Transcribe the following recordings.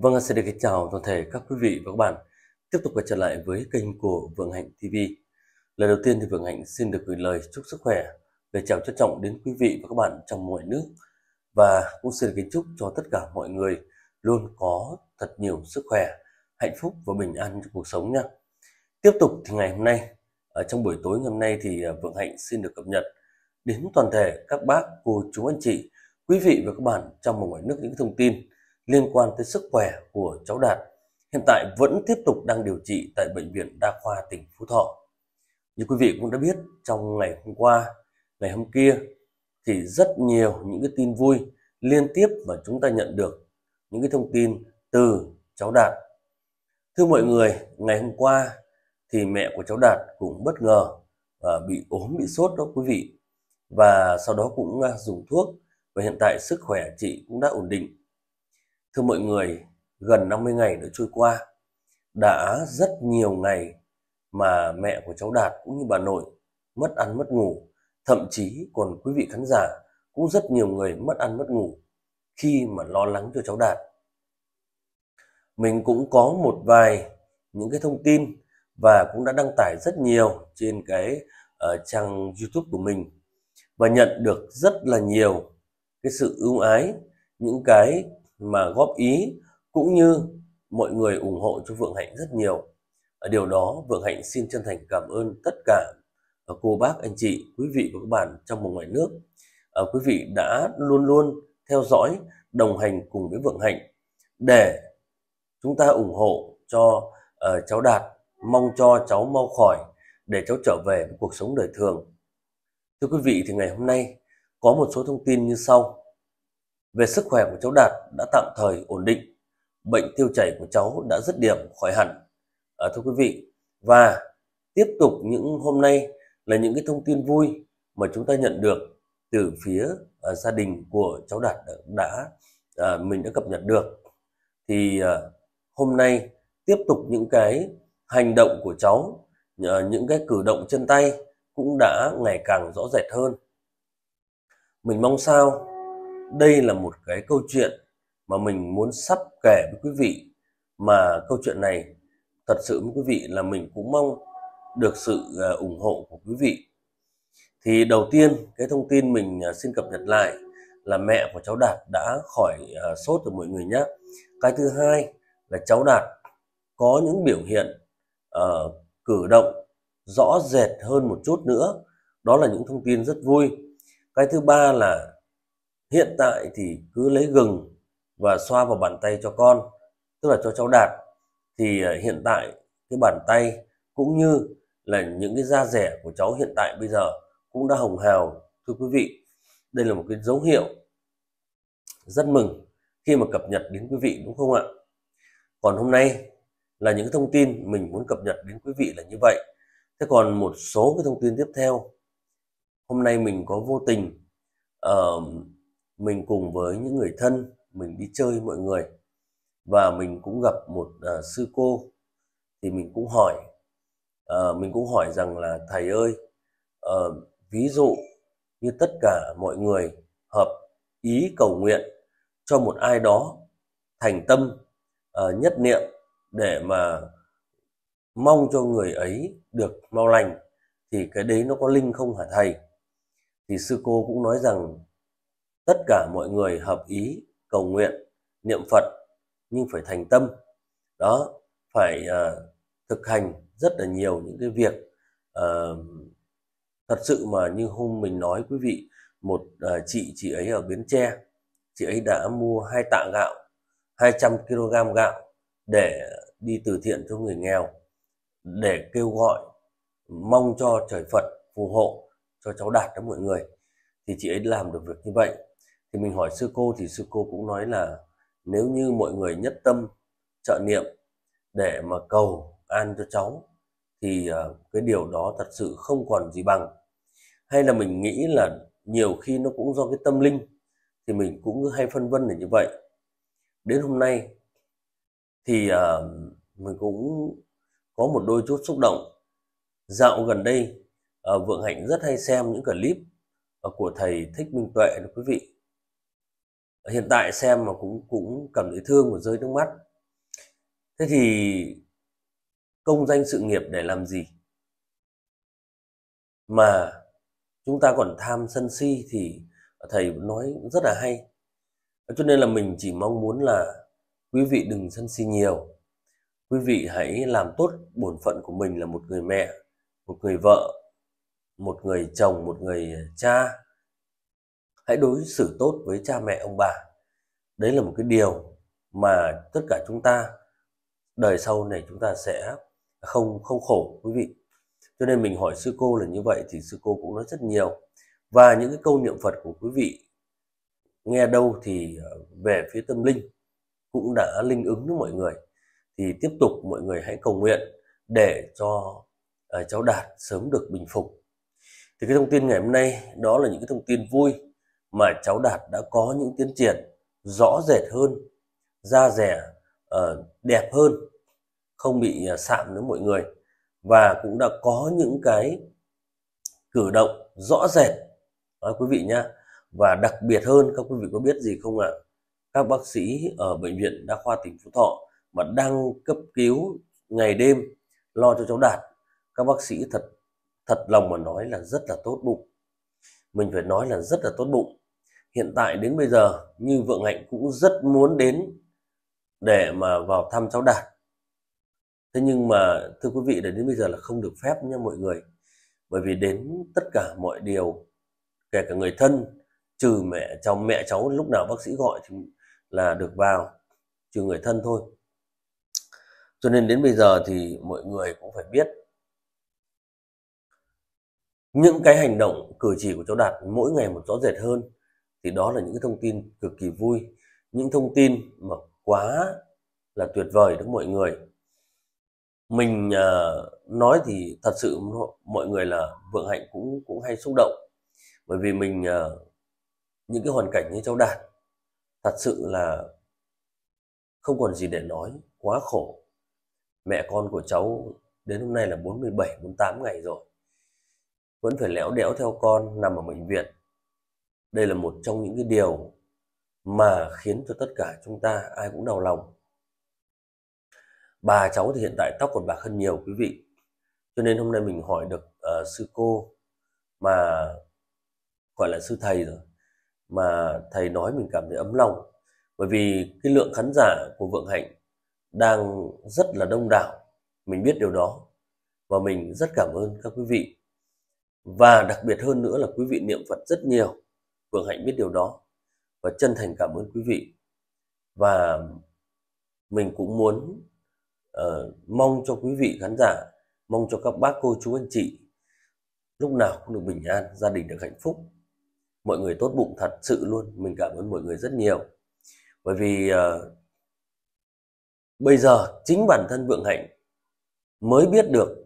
Vâng, xin được kính chào toàn thể các quý vị và các bạn. Tiếp tục quay trở lại với kênh của Vượng Hạnh TV. Lần đầu tiên thì Vượng Hạnh xin được gửi lời chúc sức khỏe, lời chào trân trọng đến quý vị và các bạn trong mọi nước và cũng xin được kính chúc cho tất cả mọi người luôn có thật nhiều sức khỏe, hạnh phúc và bình an trong cuộc sống nha. Tiếp tục thì ngày hôm nay, ở trong buổi tối ngày hôm nay thì à, Vượng Hạnh xin được cập nhật đến toàn thể các bác, cô, chú, anh chị, quý vị và các bạn trong mọi nước những thông tin liên quan tới sức khỏe của cháu Đạt hiện tại vẫn tiếp tục đang điều trị tại Bệnh viện Đa khoa tỉnh Phú Thọ. Như quý vị cũng đã biết, trong ngày hôm qua, ngày hôm kia thì rất nhiều những cái tin vui liên tiếp mà chúng ta nhận được những cái thông tin từ cháu Đạt. Thưa mọi người, ngày hôm qua thì mẹ của cháu Đạt cũng bất ngờ và bị ốm bị sốt đó quý vị và sau đó cũng à, dùng thuốc và hiện tại sức khỏe chị cũng đã ổn định Thưa mọi người, gần 50 ngày đã trôi qua, đã rất nhiều ngày mà mẹ của cháu Đạt cũng như bà nội mất ăn mất ngủ, thậm chí còn quý vị khán giả cũng rất nhiều người mất ăn mất ngủ khi mà lo lắng cho cháu Đạt. Mình cũng có một vài những cái thông tin và cũng đã đăng tải rất nhiều trên cái uh, trang YouTube của mình và nhận được rất là nhiều cái sự ưu ái, những cái mà góp ý cũng như mọi người ủng hộ cho Vượng Hạnh rất nhiều. Ở điều đó Vượng Hạnh xin chân thành cảm ơn tất cả ờ, cô bác, anh chị, quý vị và các bạn trong và ngoài nước. Ờ, quý vị đã luôn luôn theo dõi, đồng hành cùng với Vượng Hạnh để chúng ta ủng hộ cho uh, cháu Đạt, mong cho cháu mau khỏi để cháu trở về với cuộc sống đời thường. Thưa quý vị thì ngày hôm nay có một số thông tin như sau. Về sức khỏe của cháu Đạt đã tạm thời ổn định, bệnh tiêu chảy của cháu đã dứt điểm khỏi hẳn. À, thưa quý vị, và tiếp tục những hôm nay là những cái thông tin vui mà chúng ta nhận được từ phía à, gia đình của cháu Đạt đã, đã à, mình đã cập nhật được. Thì à, hôm nay tiếp tục những cái hành động của cháu, à, những cái cử động chân tay cũng đã ngày càng rõ rệt hơn. Mình mong sao đây là một cái câu chuyện mà mình muốn sắp kể với quý vị mà câu chuyện này thật sự với quý vị là mình cũng mong được sự à, ủng hộ của quý vị thì đầu tiên cái thông tin mình à, xin cập nhật lại là mẹ của cháu Đạt đã khỏi à, sốt rồi mọi người nhé cái thứ hai là cháu Đạt có những biểu hiện uh, cử động rõ rệt hơn một chút nữa đó là những thông tin rất vui cái thứ ba là hiện tại thì cứ lấy gừng và xoa vào bàn tay cho con tức là cho cháu đạt thì ờ, hiện tại cái bàn tay cũng như là những cái da rẻ của cháu hiện tại bây giờ cũng đã hồng hào thưa quý vị đây là một cái dấu hiệu rất mừng khi mà cập nhật đến quý vị đúng không ạ còn hôm nay là những thông tin mình muốn cập nhật đến quý vị là như vậy thế còn một số cái thông tin tiếp theo hôm nay mình có vô tình uh, mình cùng với những người thân mình đi chơi mọi người và mình cũng gặp một uh, sư cô thì mình cũng hỏi uh, mình cũng hỏi rằng là thầy ơi uh, ví dụ như tất cả mọi người hợp ý cầu nguyện cho một ai đó thành tâm uh, nhất niệm để mà mong cho người ấy được mau lành thì cái đấy nó có linh không hả thầy thì sư cô cũng nói rằng tất cả mọi người hợp ý cầu nguyện niệm phật nhưng phải thành tâm đó phải uh, thực hành rất là nhiều những cái việc uh, thật sự mà như hôm mình nói quý vị một uh, chị chị ấy ở bến tre chị ấy đã mua hai tạ gạo 200 kg gạo để đi từ thiện cho người nghèo để kêu gọi mong cho trời Phật phù hộ cho cháu đạt cho mọi người thì chị ấy làm được việc như vậy thì mình hỏi sư cô thì sư cô cũng nói là nếu như mọi người nhất tâm trợ niệm để mà cầu an cho cháu thì à, cái điều đó thật sự không còn gì bằng hay là mình nghĩ là nhiều khi nó cũng do cái tâm linh thì mình cũng hay phân vân là như vậy đến hôm nay thì uh, mình cũng có một đôi chút xúc động dạo gần đây uh, vượng hạnh rất hay xem những clip uh, của thầy thích minh tuệ quý vị hiện tại xem mà cũng cũng cảm thấy thương và rơi nước mắt thế thì công danh sự nghiệp để làm gì mà chúng ta còn tham sân si thì thầy nói rất là hay cho nên là mình chỉ mong muốn là quý vị đừng sân si nhiều quý vị hãy làm tốt bổn phận của mình là một người mẹ một người vợ một người chồng một người cha hãy đối xử tốt với cha mẹ ông bà đấy là một cái điều mà tất cả chúng ta đời sau này chúng ta sẽ không không khổ quý vị cho nên mình hỏi sư cô là như vậy thì sư cô cũng nói rất nhiều và những cái câu niệm phật của quý vị nghe đâu thì ờ, về phía tâm linh cũng đã linh ứng với mọi người thì tiếp tục mọi người hãy cầu nguyện để cho ờ, cháu đạt sớm được bình phục thì cái thông tin ngày hôm nay đó là những cái thông tin vui mà cháu Đạt đã có những tiến triển rõ rệt hơn, da rẻ uh, đẹp hơn, không bị ờ, sạm nữa mọi người và cũng đã có những cái cử động rõ rệt à, quý vị nhá và đặc biệt hơn các quý vị có biết gì không ạ các bác sĩ ở bệnh viện đa khoa tỉnh phú thọ mà đang cấp cứu ngày đêm lo cho cháu đạt các bác sĩ thật thật lòng mà nói là rất là tốt bụng mình phải nói là rất là tốt bụng hiện tại đến bây giờ như Vượng Hạnh cũng rất muốn đến để mà vào thăm cháu Đạt thế nhưng mà thưa quý vị đến bây giờ là không được phép nha mọi người bởi vì đến tất cả mọi điều kể cả người thân trừ mẹ cháu mẹ cháu lúc nào bác sĩ gọi thì là được vào trừ người thân thôi cho nên đến bây giờ thì mọi người cũng phải biết những cái hành động cử chỉ của cháu đạt mỗi ngày một rõ rệt hơn thì đó là những cái thông tin cực kỳ vui những thông tin mà quá là tuyệt vời đến mọi người mình uh, nói thì thật sự mọi người là vượng hạnh cũng cũng hay xúc động bởi vì mình uh, những cái hoàn cảnh như cháu đạt thật sự là không còn gì để nói quá khổ mẹ con của cháu đến hôm nay là 47 48 ngày rồi vẫn phải lẽo đẽo theo con nằm ở bệnh viện đây là một trong những cái điều mà khiến cho tất cả chúng ta ai cũng đau lòng bà cháu thì hiện tại tóc còn bạc hơn nhiều quý vị cho nên hôm nay mình hỏi được uh, sư cô mà gọi là sư thầy rồi mà thầy nói mình cảm thấy ấm lòng bởi vì cái lượng khán giả của vượng hạnh đang rất là đông đảo mình biết điều đó và mình rất cảm ơn các quý vị và đặc biệt hơn nữa là quý vị niệm phật rất nhiều Phượng Hạnh biết điều đó và chân thành cảm ơn quý vị. Và mình cũng muốn uh, mong cho quý vị khán giả, mong cho các bác cô chú anh chị lúc nào cũng được bình an, gia đình được hạnh phúc. Mọi người tốt bụng thật sự luôn, mình cảm ơn mọi người rất nhiều. Bởi vì uh, bây giờ chính bản thân Vượng Hạnh mới biết được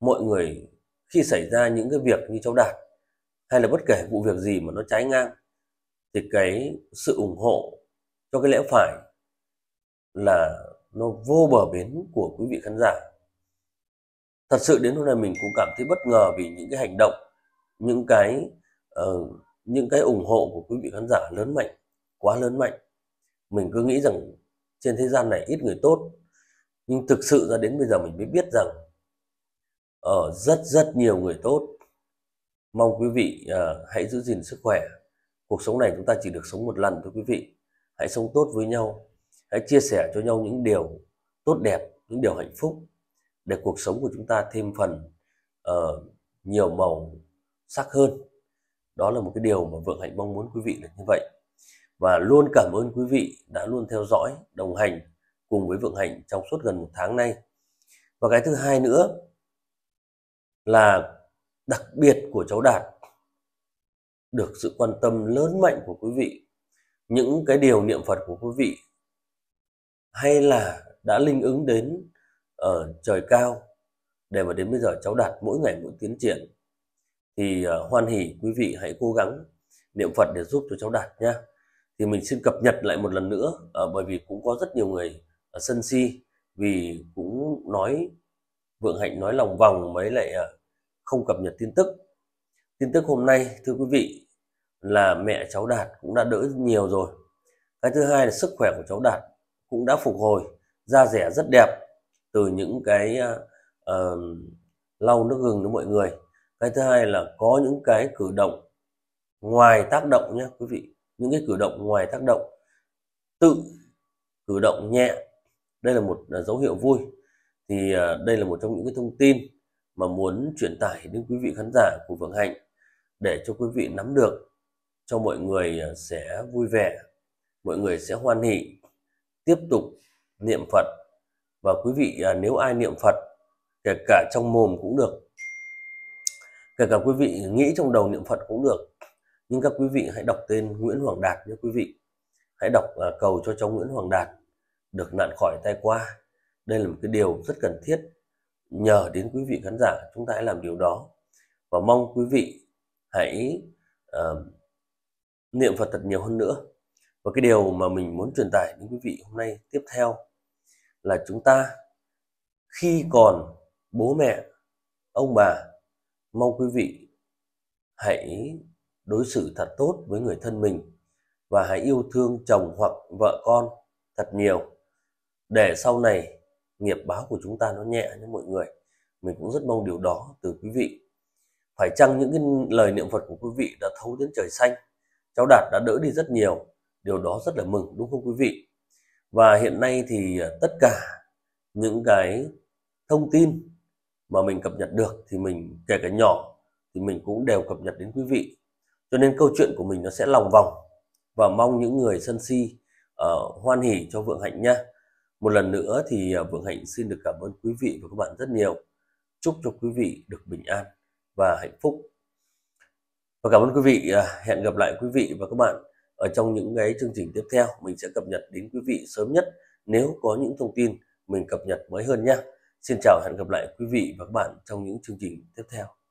mọi người khi xảy ra những cái việc như cháu Đạt hay là bất kể vụ việc gì mà nó trái ngang thì cái sự ủng hộ cho cái lẽ phải là nó vô bờ bến của quý vị khán giả thật sự đến hôm nay mình cũng cảm thấy bất ngờ vì những cái hành động những cái uh, những cái ủng hộ của quý vị khán giả lớn mạnh quá lớn mạnh mình cứ nghĩ rằng trên thế gian này ít người tốt nhưng thực sự ra đến bây giờ mình mới biết rằng ở ờ, rất rất nhiều người tốt mong quý vị uh, hãy giữ gìn sức khỏe cuộc sống này chúng ta chỉ được sống một lần thôi quý vị hãy sống tốt với nhau hãy chia sẻ cho nhau những điều tốt đẹp những điều hạnh phúc để cuộc sống của chúng ta thêm phần uh, nhiều màu sắc hơn đó là một cái điều mà vượng hạnh mong muốn quý vị được như vậy và luôn cảm ơn quý vị đã luôn theo dõi đồng hành cùng với vượng hạnh trong suốt gần một tháng nay và cái thứ hai nữa là đặc biệt của cháu Đạt được sự quan tâm lớn mạnh của quý vị những cái điều niệm Phật của quý vị hay là đã linh ứng đến ở ờ, trời cao để mà đến bây giờ cháu đạt mỗi ngày mỗi tiến triển thì ờ, hoan hỉ quý vị hãy cố gắng niệm Phật để giúp cho cháu đạt nha thì mình xin cập nhật lại một lần nữa ờ, bởi vì cũng có rất nhiều người sân si vì cũng nói vượng hạnh nói lòng vòng mấy lại không cập nhật tin tức tin tức hôm nay thưa quý vị là mẹ cháu đạt cũng đã đỡ nhiều rồi cái thứ hai là sức khỏe của cháu đạt cũng đã phục hồi da rẻ rất đẹp từ những cái uh, lau nước gừng đó mọi người cái thứ hai là có những cái cử động ngoài tác động nhé quý vị những cái cử động ngoài tác động tự cử động nhẹ đây là một à, dấu hiệu vui thì à, đây là một trong những cái thông tin mà muốn truyền tải đến quý vị khán giả của Vương Hạnh để cho quý vị nắm được cho mọi người à, sẽ vui vẻ mọi người sẽ hoan hỷ tiếp tục niệm Phật và quý vị à, nếu ai niệm Phật kể cả trong mồm cũng được kể cả quý vị nghĩ trong đầu niệm Phật cũng được nhưng các quý vị hãy đọc tên Nguyễn Hoàng Đạt nhé quý vị hãy đọc à, cầu cho cháu Nguyễn Hoàng Đạt được nạn khỏi tai qua đây là một cái điều rất cần thiết nhờ đến quý vị khán giả chúng ta hãy làm điều đó và mong quý vị hãy uh, niệm Phật thật nhiều hơn nữa và cái điều mà mình muốn truyền tải đến quý vị hôm nay tiếp theo là chúng ta khi còn bố mẹ ông bà mong quý vị hãy đối xử thật tốt với người thân mình và hãy yêu thương chồng hoặc vợ con thật nhiều để sau này nghiệp báo của chúng ta nó nhẹ nhé mọi người mình cũng rất mong điều đó từ quý vị phải chăng những cái lời niệm phật của quý vị đã thấu đến trời xanh cháu đạt đã đỡ đi rất nhiều điều đó rất là mừng đúng không quý vị và hiện nay thì à, tất cả những cái thông tin mà mình cập nhật được thì mình kể cả nhỏ thì mình cũng đều cập nhật đến quý vị cho nên câu chuyện của mình nó sẽ lòng vòng và mong những người sân si uh, hoan hỉ cho vượng hạnh nha một lần nữa thì à, Vượng Hạnh xin được cảm ơn quý vị và các bạn rất nhiều. Chúc cho quý vị được bình an và hạnh phúc. Và cảm ơn quý vị. À, hẹn gặp lại quý vị và các bạn ở trong những cái chương trình tiếp theo. Mình sẽ cập nhật đến quý vị sớm nhất nếu có những thông tin mình cập nhật mới hơn nhé. Xin chào hẹn gặp lại quý vị và các bạn trong những chương trình tiếp theo.